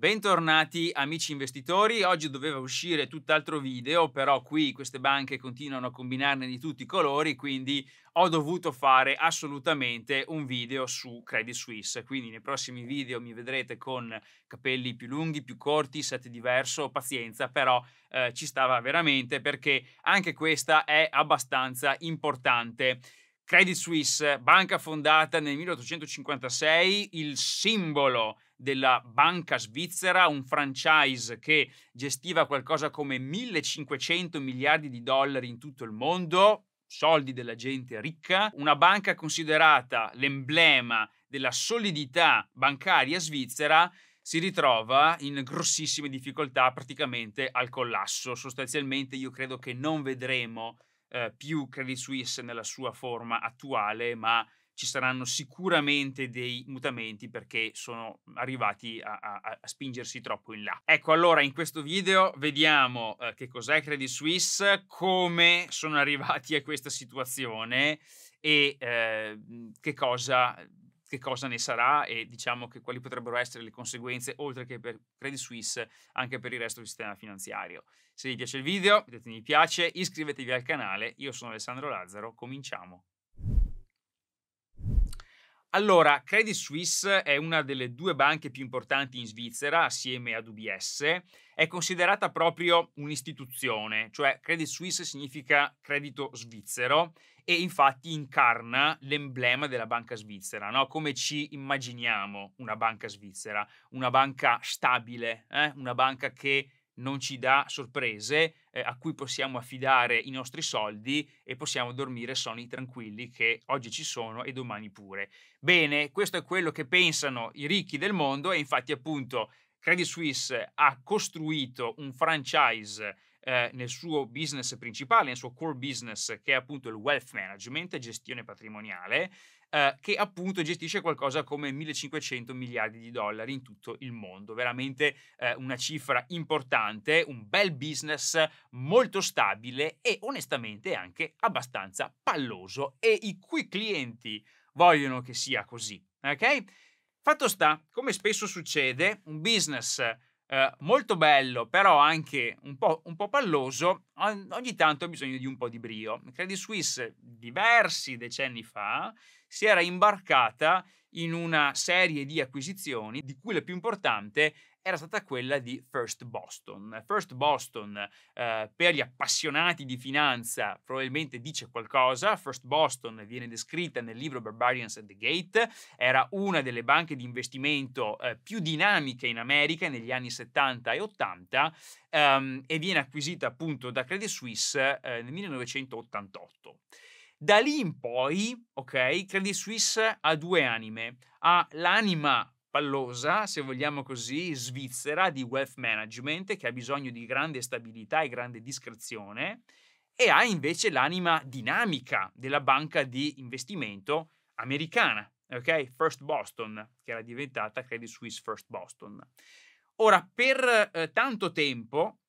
Bentornati amici investitori, oggi doveva uscire tutt'altro video, però qui queste banche continuano a combinarne di tutti i colori, quindi ho dovuto fare assolutamente un video su Credit Suisse, quindi nei prossimi video mi vedrete con capelli più lunghi, più corti, set diverso, pazienza, però eh, ci stava veramente perché anche questa è abbastanza importante. Credit Suisse, banca fondata nel 1856, il simbolo della banca svizzera, un franchise che gestiva qualcosa come 1500 miliardi di dollari in tutto il mondo, soldi della gente ricca, una banca considerata l'emblema della solidità bancaria svizzera si ritrova in grossissime difficoltà praticamente al collasso. Sostanzialmente io credo che non vedremo eh, più Credit Suisse nella sua forma attuale, ma ci saranno sicuramente dei mutamenti perché sono arrivati a, a, a, spingersi troppo in là. Ecco, allora in questo video vediamo eh, che cos'è Credit Suisse, come sono arrivati a questa situazione e eh, che, cosa, che cosa ne sarà e diciamo che quali potrebbero essere le conseguenze oltre che per Credit Suisse anche per il resto del sistema finanziario. Se vi piace il video, mettete mi piace, iscrivetevi al canale. Io sono Alessandro Lazzaro, cominciamo. Allora, Credit Suisse è una delle due banche più importanti in Svizzera, assieme ad UBS. È considerata proprio un'istituzione, cioè Credit Suisse significa credito svizzero e infatti incarna l'emblema della banca svizzera, no? come ci immaginiamo una banca svizzera, una banca stabile, eh? una banca che non ci dà sorprese, eh, a cui possiamo affidare i nostri soldi e possiamo dormire sonni tranquilli che oggi ci sono e domani pure. Bene, questo è quello che pensano i ricchi del mondo e infatti appunto Credit Suisse ha costruito un franchise eh, nel suo business principale, nel suo core business che è appunto il wealth management, gestione patrimoniale, eh, che appunto gestisce qualcosa come 1500 miliardi di dollari in tutto il mondo. Veramente eh, una cifra importante, un bel business molto stabile e onestamente anche abbastanza palloso e i cui clienti vogliono che sia così. Ok? Fatto sta, come spesso succede, un business eh, molto bello, però anche un po', un po', palloso, ogni tanto ha bisogno di un po' di brio. Credit Suisse, diversi decenni fa, si era imbarcata in una serie di acquisizioni, di cui la più importante era stata quella di First Boston. First Boston, eh, per gli appassionati di finanza, probabilmente dice qualcosa. First Boston viene descritta nel libro Barbarians at the Gate, era una delle banche di investimento eh, più dinamiche in America negli anni 70 e 80 ehm, e viene acquisita appunto da Credit Suisse eh, nel 1988. Da lì in poi, ok, Credit Suisse ha due anime. Ha l'anima pallosa, se vogliamo così, svizzera di wealth management che ha bisogno di grande stabilità e grande discrezione e ha invece l'anima dinamica della banca di investimento americana, ok? First Boston, che era diventata Credit Suisse First Boston. Ora, per eh, tanto tempo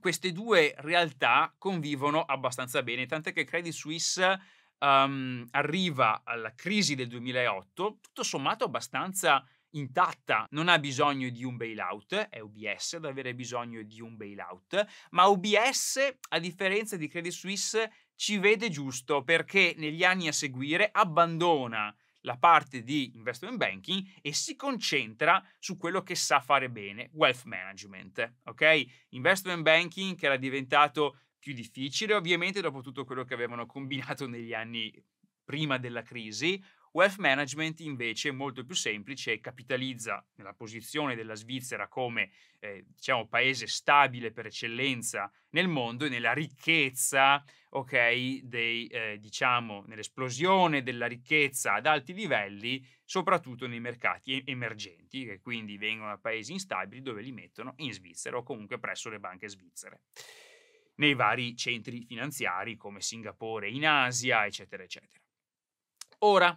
queste due realtà convivono abbastanza bene, tant'è che Credit Suisse um, arriva alla crisi del 2008, tutto sommato abbastanza intatta, non ha bisogno di un bailout, è UBS ad avere bisogno di un bailout, ma UBS, a differenza di Credit Suisse, ci vede giusto perché negli anni a seguire abbandona la parte di investment banking e si concentra su quello che sa fare bene, wealth management, ok? Investment banking che era diventato più difficile ovviamente dopo tutto quello che avevano combinato negli anni prima della crisi, Wealth management invece è molto più semplice e capitalizza nella posizione della Svizzera come eh, diciamo, paese stabile per eccellenza nel mondo e nella ricchezza, ok, dei, eh, diciamo, nell'esplosione della ricchezza ad alti livelli, soprattutto nei mercati emergenti, che quindi vengono da paesi instabili dove li mettono in Svizzera o comunque presso le banche svizzere nei vari centri finanziari come Singapore in Asia, eccetera, eccetera. Ora,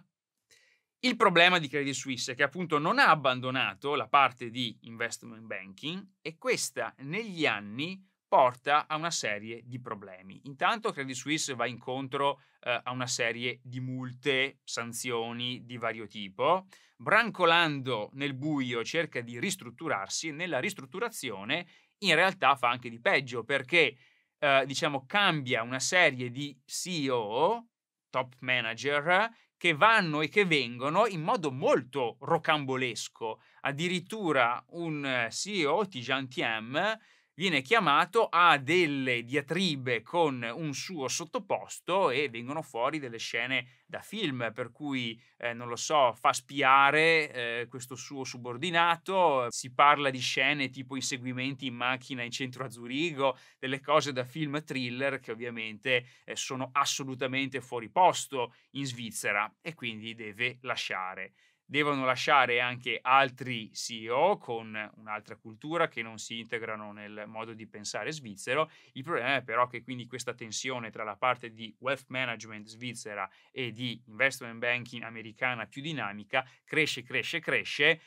il problema di Credit Suisse è che appunto non ha abbandonato la parte di investment banking e questa negli anni porta a una serie di problemi. Intanto Credit Suisse va incontro eh, a una serie di multe, sanzioni di vario tipo, brancolando nel buio cerca di ristrutturarsi e nella ristrutturazione in realtà fa anche di peggio perché eh, diciamo cambia una serie di CEO, top manager che vanno e che vengono in modo molto rocambolesco. Addirittura un eh, CEO, Tijan Tiem, viene chiamato a delle diatribe con un suo sottoposto e vengono fuori delle scene da film, per cui, eh, non lo so, fa spiare eh, questo suo subordinato, si parla di scene tipo inseguimenti in macchina in centro a Zurigo, delle cose da film thriller che ovviamente eh, sono assolutamente fuori posto in Svizzera e quindi deve lasciare devono lasciare anche altri CEO con un'altra cultura che non si integrano nel modo di pensare svizzero. Il problema è però che quindi questa tensione tra la parte di wealth management svizzera e di investment banking americana più dinamica cresce, cresce, cresce.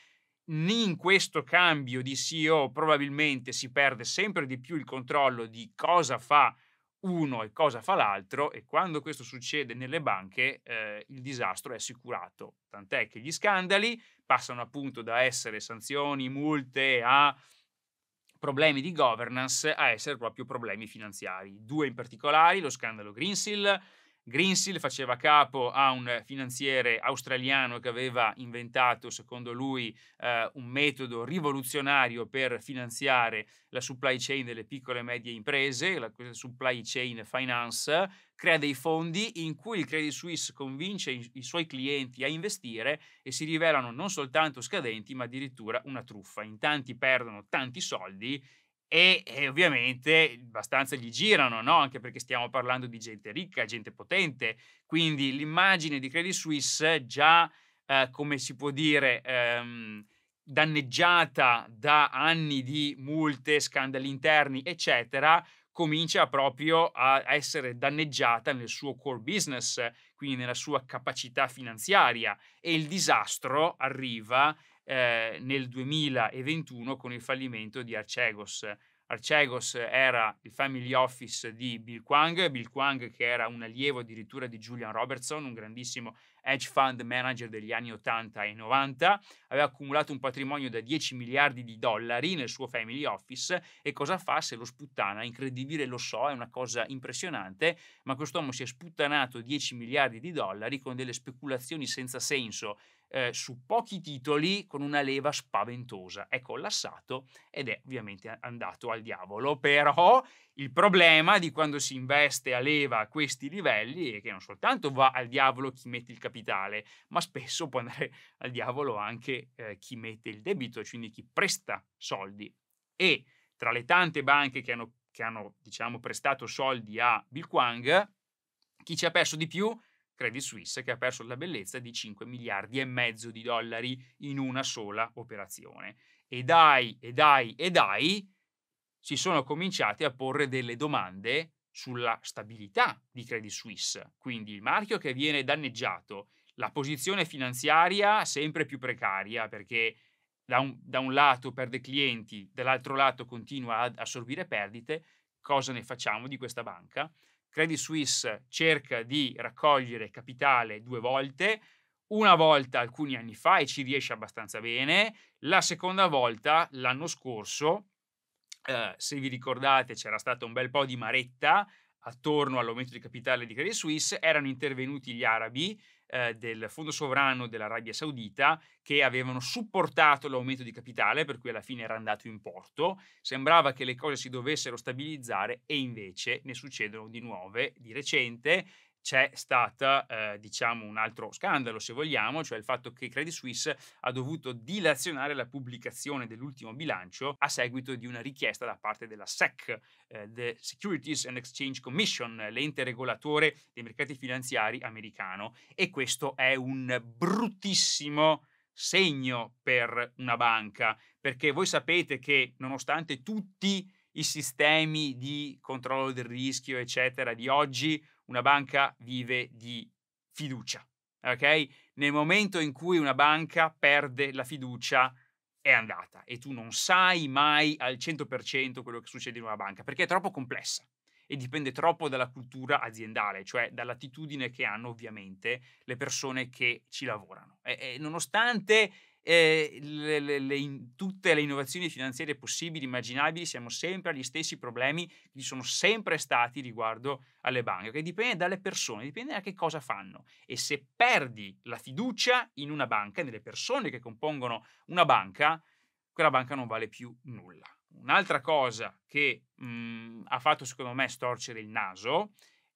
In questo cambio di CEO probabilmente si perde sempre di più il controllo di cosa fa uno e cosa fa l'altro e quando questo succede nelle banche eh, il disastro è assicurato, tant'è che gli scandali passano appunto da essere sanzioni, multe a problemi di governance a essere proprio problemi finanziari. Due in particolare, lo scandalo Greensill Greensill faceva capo a un finanziere australiano che aveva inventato, secondo lui, eh, un metodo rivoluzionario per finanziare la supply chain delle piccole e medie imprese, la supply chain finance, crea dei fondi in cui il Credit Suisse convince i suoi clienti a investire e si rivelano non soltanto scadenti, ma addirittura una truffa. In tanti perdono tanti soldi e, e, ovviamente abbastanza gli girano, no? anche perché stiamo parlando di gente ricca, gente potente, quindi l'immagine di Credit Suisse già, eh, come si può dire, ehm, danneggiata da anni di multe, scandali interni, eccetera, comincia proprio a essere danneggiata nel suo core business, quindi nella sua capacità finanziaria e il disastro arriva eh, nel 2021 con il fallimento di Arcegos. Arcegos era il family office di Bill Quang, Bill Quang che era un allievo addirittura di Julian Robertson, un grandissimo hedge fund manager degli anni 80 e 90, aveva accumulato un patrimonio da 10 miliardi di dollari nel suo family office e cosa fa se lo sputtana? Incredibile, lo so, è una cosa impressionante, ma quest'uomo si è sputtanato 10 miliardi di dollari con delle speculazioni senza senso eh, su pochi titoli con una leva spaventosa. È collassato ecco, ed è ovviamente andato al diavolo. Però il problema di quando si investe a leva a questi livelli è che non soltanto va al diavolo chi mette il capitale, capitale, ma spesso può andare al diavolo anche eh, chi mette il debito, quindi chi presta soldi. E tra le tante banche che hanno, che hanno diciamo, prestato soldi a Bill Quang, chi ci ha perso di più? Credit Suisse, che ha perso la bellezza di 5 miliardi e mezzo di dollari in una sola operazione. E dai, e dai, e dai, si sono cominciati a porre delle domande sulla stabilità di Credit Suisse, quindi il marchio che viene danneggiato, la posizione finanziaria sempre più precaria perché da un, da un lato perde clienti, dall'altro lato continua ad assorbire perdite, cosa ne facciamo di questa banca? Credit Suisse cerca di raccogliere capitale due volte, una volta alcuni anni fa e ci riesce abbastanza bene, la seconda volta l'anno scorso Ehm, se vi ricordate c'era stato un bel po' di maretta attorno all'aumento di capitale di Credit Suisse, erano intervenuti gli arabi ehm, del fondo sovrano dell'Arabia Saudita che avevano supportato l'aumento di capitale, per cui alla fine era andato in porto. Sembrava che le cose si dovessero stabilizzare e invece ne succedono di nuove di recente c'è stato eh, diciamo un altro scandalo se vogliamo, cioè il fatto che Credit Suisse ha dovuto dilazionare la pubblicazione dell'ultimo bilancio a seguito di una richiesta da parte della SEC, eh, the Securities and Exchange Commission, l'ente regolatore dei mercati finanziari americano e questo è un bruttissimo segno per una banca perché voi sapete che nonostante tutti i sistemi di controllo del rischio, eccetera, di oggi, una banca vive di fiducia. Ok? Nel momento in cui una banca perde la fiducia, è andata e tu non sai mai al 100% quello che succede in una banca perché è troppo complessa e dipende troppo dalla cultura aziendale, cioè dall'attitudine che hanno ovviamente le persone che ci lavorano. E, e nonostante eh, le, le, le, in, tutte le innovazioni finanziarie possibili, immaginabili, siamo sempre agli stessi problemi che ci sono sempre stati riguardo alle banche, che dipende dalle persone, dipende da che cosa fanno. E se perdi la fiducia in una banca, nelle persone che compongono una banca, quella banca non vale più nulla. Un'altra cosa che mh, mhmm, ha fatto secondo me storcere il naso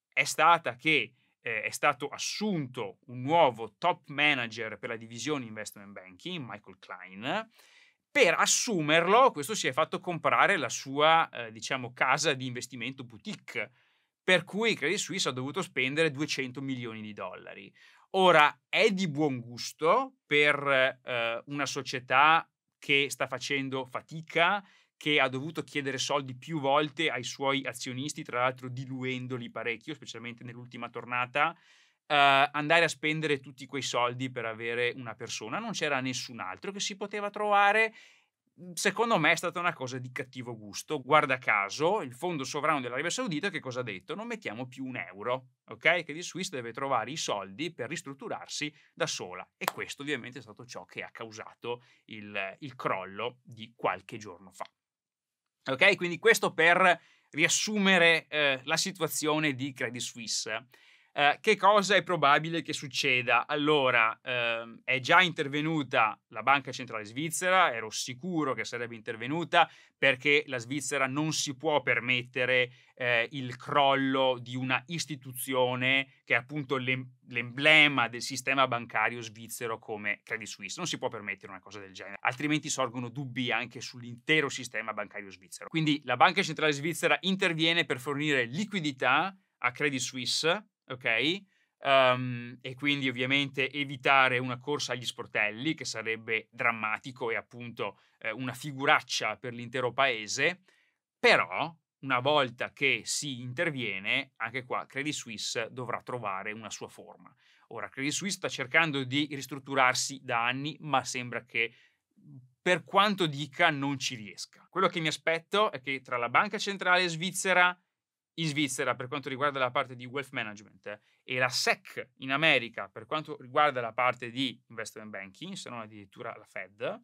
è stata che eh, è stato assunto un nuovo top manager per la divisione investment banking, Michael Klein. Per assumerlo, questo si è fatto comprare la sua, eh, diciamo, casa di investimento boutique, per cui Credit Suisse ha dovuto spendere 200 milioni di dollari. Ora, è di buon gusto per eh, una società che sta facendo fatica che ha dovuto chiedere soldi più volte ai suoi azionisti, tra l'altro diluendoli parecchio, specialmente nell'ultima tornata. Uh, andare a spendere tutti quei soldi per avere una persona, non c'era nessun altro che si poteva trovare. Secondo me è stata una cosa di cattivo gusto. Guarda caso, il fondo sovrano dell'Arabia Saudita che cosa ha detto? Non mettiamo più un euro, ok? Che di Swiss deve trovare i soldi per ristrutturarsi da sola. E questo ovviamente è stato ciò che ha causato il, il crollo di qualche giorno fa. Ok, quindi questo per riassumere eh, la situazione di Credit Suisse. Eh, che cosa è probabile che succeda? Allora, ehm, è già intervenuta la Banca Centrale Svizzera, ero sicuro che sarebbe intervenuta perché la Svizzera non si può permettere eh, il crollo di una istituzione che è appunto l'em- l'emblema del sistema bancario svizzero come Credit Suisse. Non si può permettere una cosa del genere, altrimenti sorgono dubbi anche sull'intero sistema bancario svizzero. Quindi la Banca Centrale Svizzera interviene per fornire liquidità a Credit Suisse ok? Um, e quindi ovviamente evitare una corsa agli sportelli che sarebbe drammatico e appunto eh, una figuraccia per l'intero paese, però una volta che si interviene, anche qua Credit Suisse dovrà trovare una sua forma. Ora Credit Suisse sta cercando di ristrutturarsi da anni, ma sembra che per quanto dica non ci riesca. Quello che mi aspetto è che tra la Banca Centrale Svizzera in Svizzera per quanto riguarda la parte di wealth management e la SEC in America per quanto riguarda la parte di investment banking, se non addirittura la Fed,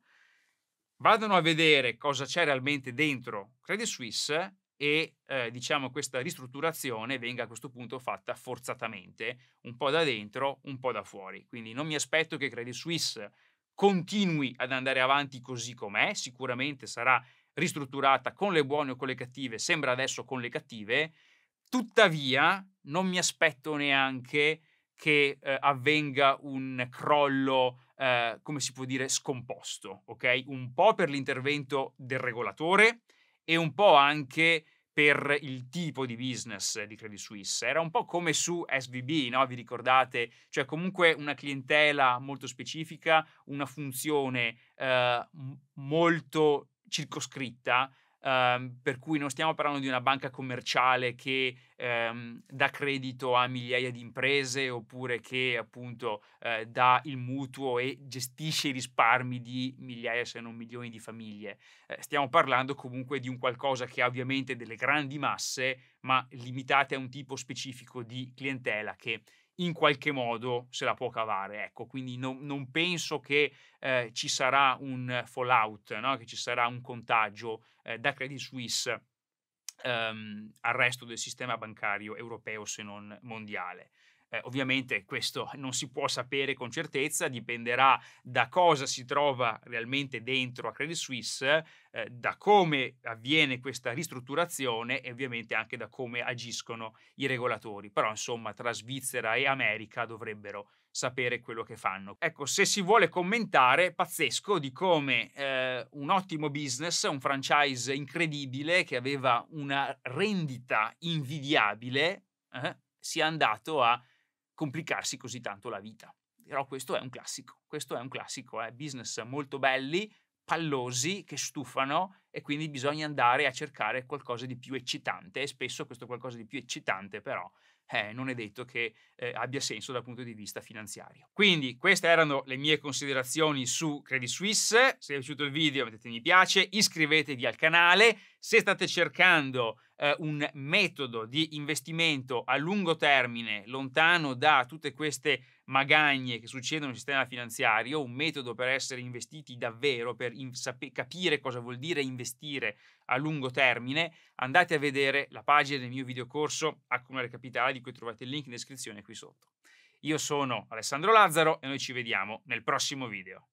vadano a vedere cosa c'è realmente dentro Credit Suisse e eh, diciamo questa ristrutturazione venga a questo punto fatta forzatamente, un po' da dentro, un po' da fuori. Quindi non mi aspetto che Credit Suisse continui ad andare avanti così com'è, sicuramente sarà ristrutturata con le buone o con le cattive, sembra adesso con le cattive, tuttavia non mi aspetto neanche che eh, avvenga un crollo, eh, come si può dire, scomposto, ok? Un po' per l'intervento del regolatore e un po' anche per il tipo di business di Credit Suisse. Era un po' come su SVB, no? vi ricordate? Cioè comunque una clientela molto specifica, una funzione eh, molto circoscritta, ehm, per cui non stiamo parlando di una banca commerciale che ehm, dà credito a migliaia di imprese oppure che appunto eh, dà il mutuo e gestisce i risparmi di migliaia se non milioni di famiglie. Eh, stiamo parlando comunque di un qualcosa che ha ovviamente delle grandi masse, ma limitate a un tipo specifico di clientela che in qualche modo se la può cavare. Ecco, quindi no, non penso che eh, ci sarà un fallout, no? che ci sarà un contagio eh, da Credit Suisse ehm, al resto del sistema bancario europeo se non mondiale. Eh, ovviamente questo non si può sapere con certezza, dipenderà da cosa si trova realmente dentro a Credit Suisse, eh, da come avviene questa ristrutturazione e ovviamente anche da come agiscono i regolatori. Però insomma tra Svizzera e America dovrebbero sapere quello che fanno. Ecco, se si vuole commentare, pazzesco di come eh, un ottimo business, un franchise incredibile che aveva una rendita invidiabile, eh, sia andato a complicarsi così tanto la vita. Però questo è un classico, questo è un classico, eh? business molto belli, pallosi, che stufano e quindi bisogna andare a cercare qualcosa di più eccitante e spesso questo qualcosa di più eccitante però eh, non è detto che eh, abbia senso dal punto di vista finanziario. Quindi queste erano le mie considerazioni su Credit Suisse, se vi è piaciuto il video mettete mi piace, iscrivetevi al canale, se state cercando eh, un metodo di investimento a lungo termine, lontano da tutte queste magagne che succedono nel sistema finanziario, un metodo per essere investiti davvero, per in, sape, capire cosa vuol dire investire a lungo termine, andate a vedere la pagina del mio videocorso Accumulare Capitale, di cui trovate il link in descrizione qui sotto. Io sono Alessandro Lazzaro e noi ci vediamo nel prossimo video.